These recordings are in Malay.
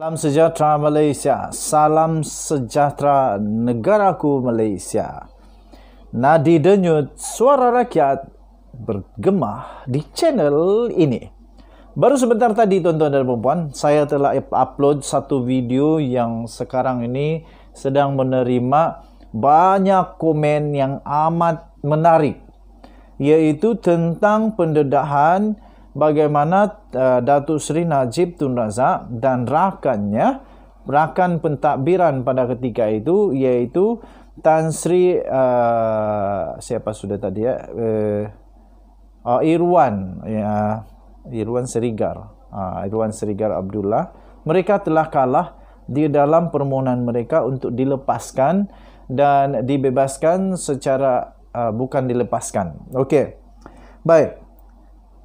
Salam sejahtera Malaysia. Salam sejahtera negaraku Malaysia. Nadi denyut suara rakyat bergemah di channel ini. Baru sebentar tadi tuan-tuan dan puan saya telah upload satu video yang sekarang ini sedang menerima banyak komen yang amat menarik. Iaitu tentang pendedahan bagaimana uh, Datuk Seri Najib Tun Razak dan rakannya, rakan pentadbiran pada ketika itu iaitu Tan Sri uh, siapa sudah tadi ya? Uh, uh, Irwan ya uh, Irwan Serigar. Uh, Irwan Serigar Abdullah mereka telah kalah di dalam permohonan mereka untuk dilepaskan dan dibebaskan secara uh, bukan dilepaskan. Okey. Baik.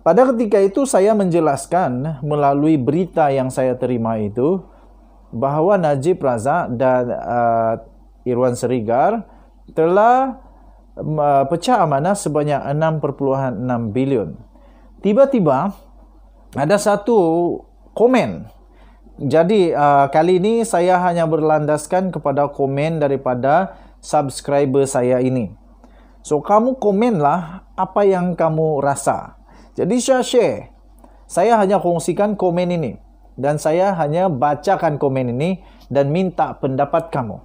Pada ketika itu saya menjelaskan melalui berita yang saya terima itu bahawa Najib Razak dan uh, Irwan Serigar telah uh, pecah amanah sebanyak 6.6 bilion. Tiba-tiba ada satu komen. Jadi uh, kali ini saya hanya berlandaskan kepada komen daripada subscriber saya ini. So kamu komenlah apa yang kamu rasa. Jadi saya share. Saya hanya kongsikan komen ini. Dan saya hanya bacakan komen ini dan minta pendapat kamu.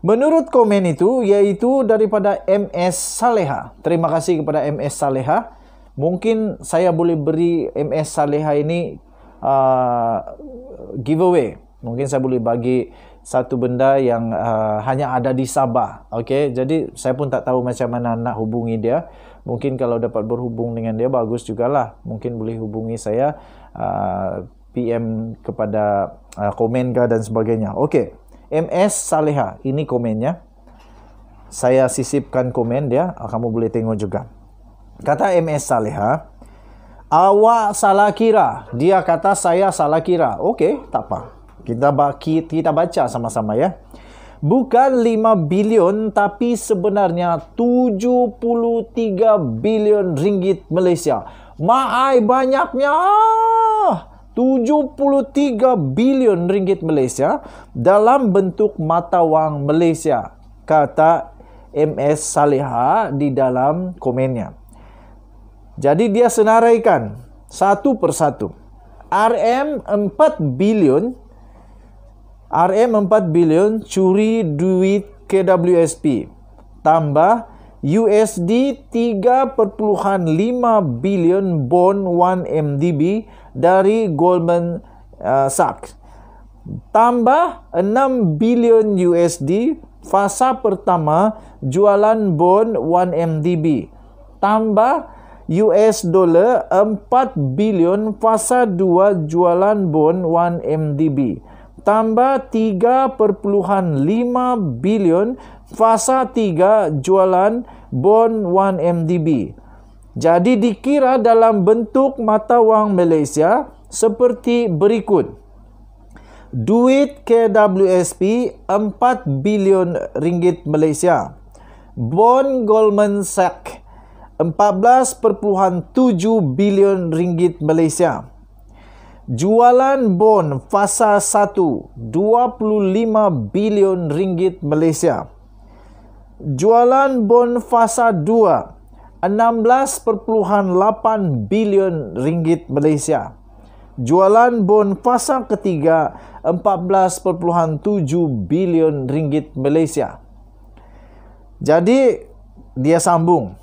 Menurut komen itu, yaitu daripada MS Saleha. Terima kasih kepada MS Saleha. Mungkin saya boleh beri MS Saleha ini uh, giveaway. Mungkin saya boleh bagi satu benda yang uh, hanya ada di Sabah. Okay? Jadi saya pun tak tahu macam mana nak hubungi dia mungkin kalau dapat berhubung dengan dia bagus juga lah mungkin boleh hubungi saya uh, PM kepada uh, komen ke dan sebagainya okey MS Saleha ini komennya saya sisipkan komen dia uh, kamu boleh tengok juga kata MS Saleha awak salah kira dia kata saya salah kira okey tak apa kita kita baca sama-sama ya bukan 5 bilion tapi sebenarnya 73 bilion ringgit Malaysia. Maai banyaknya 73 bilion ringgit Malaysia dalam bentuk mata wang Malaysia kata MS Saleha di dalam komennya. Jadi dia senaraikan satu persatu. RM 4 bilion RM4 bilion curi duit KWSP tambah USD 3.5 bilion bond 1MDB dari Goldman uh, Sachs tambah 6 bilion USD fasa pertama jualan bond 1MDB tambah US dollar 4 bilion fasa 2 jualan bond 1MDB tambah perpuluhan 3.5 bilion fasa 3 jualan bond 1MDB. Jadi dikira dalam bentuk mata wang Malaysia seperti berikut. Duit KWSP 4 bilion ringgit Malaysia. Bond Goldman Sachs 14.7 bilion ringgit Malaysia. Jualan bon fasa 1 25 bilion ringgit Malaysia. Jualan bon fasa 2 16.8 bilion ringgit Malaysia. Jualan bon fasa ketiga 14.7 bilion ringgit Malaysia. Jadi dia sambung.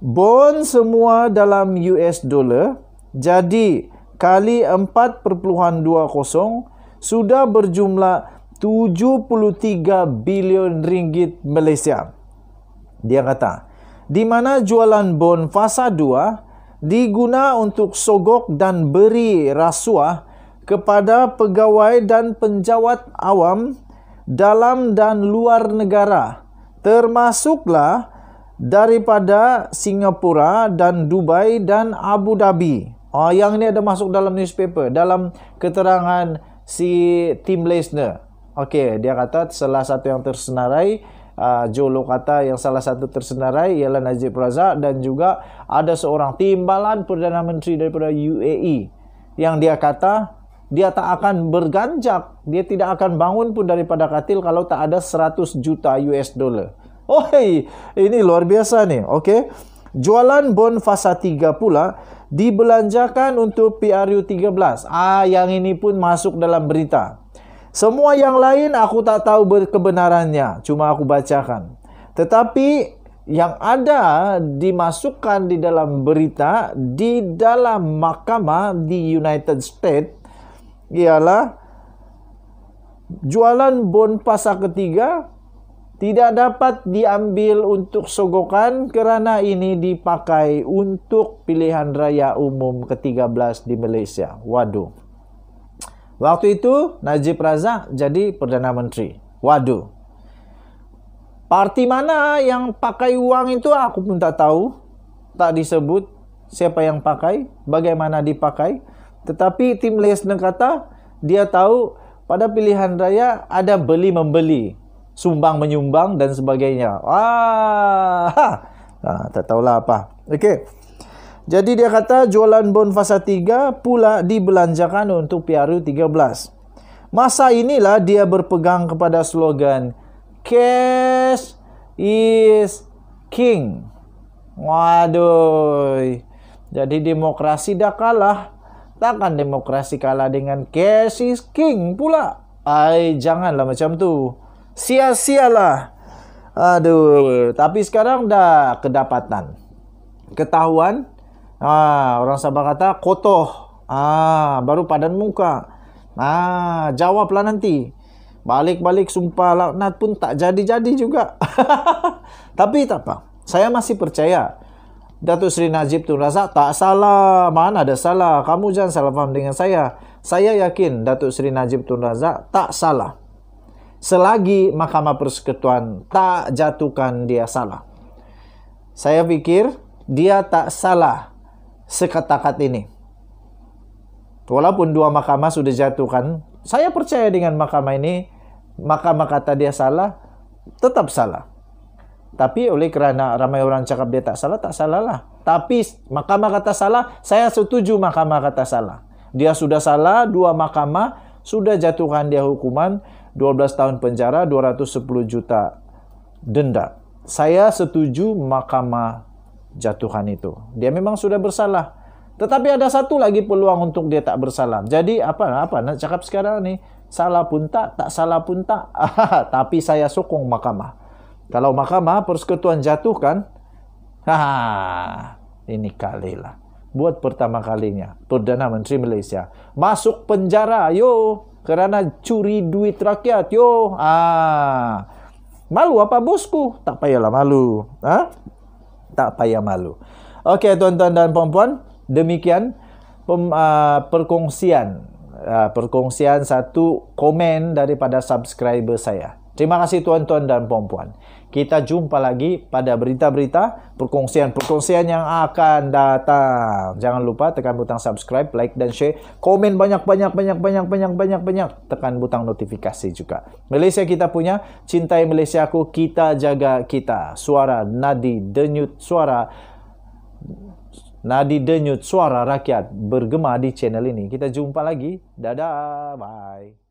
Bon semua dalam US dollar. Jadi kali 4.20 sudah berjumlah 73 bilion ringgit Malaysia. Dia kata, di mana jualan bon fasa 2 diguna untuk sogok dan beri rasuah kepada pegawai dan penjawat awam dalam dan luar negara termasuklah daripada Singapura dan Dubai dan Abu Dhabi. Ah yang ni ada masuk dalam newspaper dalam keterangan si Tim Lesner. Okey, dia kata salah satu yang tersenarai uh, ah, Jolo kata yang salah satu tersenarai ialah Najib Razak dan juga ada seorang timbalan Perdana Menteri daripada UAE yang dia kata dia tak akan berganjak, dia tidak akan bangun pun daripada katil kalau tak ada 100 juta US dollar. Oh, hey, ini luar biasa ni. Okey. Jualan bond fasa 3 pula dibelanjakan untuk PRU 13. Ah yang ini pun masuk dalam berita. Semua yang lain aku tak tahu kebenarannya, cuma aku bacakan. Tetapi yang ada dimasukkan di dalam berita di dalam mahkamah di United States ialah jualan bon pasar ketiga tidak dapat diambil untuk sogokan kerana ini dipakai untuk pilihan raya umum ke-13 di Malaysia. Waduh. Waktu itu Najib Razak jadi Perdana Menteri. Waduh. Parti mana yang pakai uang itu aku pun tak tahu. Tak disebut siapa yang pakai, bagaimana dipakai. Tetapi Tim Lesner kata dia tahu pada pilihan raya ada beli-membeli sumbang menyumbang dan sebagainya. Ah, ha. ha, tak tahulah apa. Okey. Jadi dia kata jualan bon fasa 3 pula dibelanjakan untuk PRU 13. Masa inilah dia berpegang kepada slogan cash is king. Waduh. Jadi demokrasi dah kalah. Takkan demokrasi kalah dengan cash is king pula. Ai janganlah macam tu sia-sialah. Aduh, tapi sekarang dah kedapatan. Ketahuan, ah, orang Sabah kata kotoh. Ah, baru padan muka. Ah, ha, jawablah nanti. Balik-balik sumpah laknat pun tak jadi-jadi juga. tapi tak apa. Saya masih percaya Datuk Seri Najib Tun Razak tak salah. Mana ada salah. Kamu jangan salah faham dengan saya. Saya yakin Datuk Seri Najib Tun Razak tak salah. selagi Mahkamah Persekutuan tak jatuhkan dia salah. Saya pikir dia tak salah sekatakat ini. Walaupun dua mahkamah sudah jatuhkan, saya percaya dengan mahkamah ini, mahkamah kata dia salah, tetap salah. Tapi oleh kerana ramai orang cakap dia tak salah, tak salah lah. Tapi mahkamah kata salah, saya setuju mahkamah kata salah. Dia sudah salah, dua mahkamah sudah jatuhkan dia hukuman, 12 tahun penjara 210 juta denda saya setuju mahkamah jatuhan itu dia memang sudah bersalah tetapi ada satu lagi peluang untuk dia tak bersalah jadi apa apa nak cakap sekarang ni salah pun tak tak salah pun tak tapi saya sokong mahkamah kalau mahkamah persekutuan jatuhkan ha ini lah. buat pertama kalinya perdana menteri Malaysia masuk penjara yo kerana curi duit rakyat yo ah malu apa bosku tak payahlah malu ha tak payah malu okey tuan-tuan dan puan-puan demikian pem, uh, perkongsian uh, perkongsian satu komen daripada subscriber saya Terima kasih tuan-tuan dan puan-puan. Kita jumpa lagi pada berita-berita perkongsian-perkongsian yang akan datang. Jangan lupa tekan butang subscribe, like dan share. Komen banyak-banyak-banyak-banyak-banyak-banyak. banyak-banyak. Tekan butang notifikasi juga. Malaysia kita punya. Cintai Malaysia aku. Kita jaga kita. Suara nadi denyut suara. Nadi denyut suara rakyat bergema di channel ini. Kita jumpa lagi. Dadah. Bye.